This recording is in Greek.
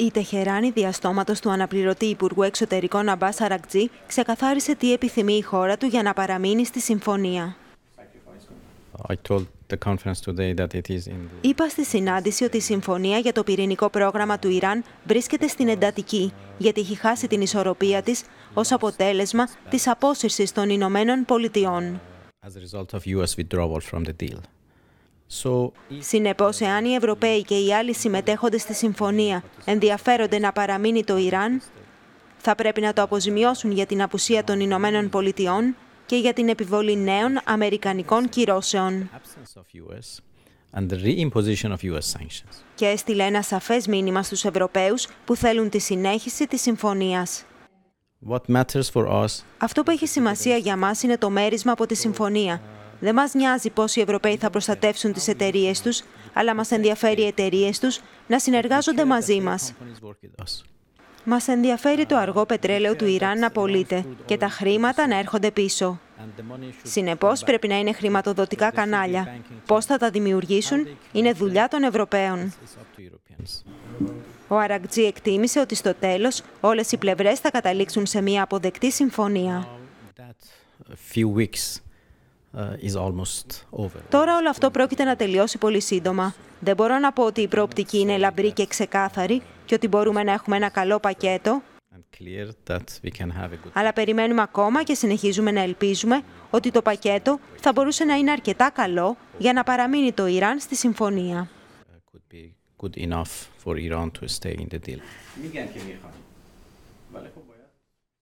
Η Τεχεράνη διαστόματος του αναπληρωτή Υπουργού Εξωτερικών Αμπάς Αραγτζή ξεκαθάρισε τι επιθυμεί η χώρα του για να παραμείνει στη συμφωνία. Είπα στη συνάντηση ότι η συμφωνία για το πυρηνικό πρόγραμμα του Ιράν βρίσκεται στην εντατική, γιατί έχει χάσει την ισορροπία της ως αποτέλεσμα της απόσυρσης των Ηνωμένων Πολιτειών. Συνεπώς, εάν οι Ευρωπαίοι και οι άλλοι συμμετέχοντε στη συμφωνία ενδιαφέρονται να παραμείνει το Ιράν, θα πρέπει να το αποζημιώσουν για την απουσία των Ηνωμένων Πολιτειών και για την επιβολή νέων Αμερικανικών κυρώσεων. Και έστειλε ένα σαφές μήνυμα στους Ευρωπαίους που θέλουν τη συνέχιση της συμφωνίας. Αυτό που έχει σημασία για μας είναι το μέρισμα από τη συμφωνία δεν μας νοιάζει πώ οι Ευρωπαίοι θα προστατεύσουν τις εταιρείες τους, αλλά μας ενδιαφέρει οι εταιρείες τους να συνεργάζονται μαζί μας. Μας ενδιαφέρει το αργό πετρέλαιο του Ιράν να πωλείται και τα χρήματα να έρχονται πίσω. Συνεπώς, πρέπει να είναι χρηματοδοτικά κανάλια. Πώς θα τα δημιουργήσουν είναι δουλειά των Ευρωπαίων. Ο Αραγτζή εκτίμησε ότι στο τέλος όλες οι πλευρές θα καταλήξουν σε μια αποδεκτή συμφωνία. Uh, Τώρα όλο αυτό πρόκειται να τελειώσει πολύ σύντομα. Δεν μπορώ να πω ότι η προοπτική είναι λαμπρή και ξεκάθαρη και ότι μπορούμε να έχουμε ένα καλό πακέτο, αλλά περιμένουμε ακόμα και συνεχίζουμε να ελπίζουμε ότι το πακέτο θα μπορούσε να είναι αρκετά καλό για να παραμείνει το Ιράν στη συμφωνία. Uh, good enough for Iran to stay in the deal.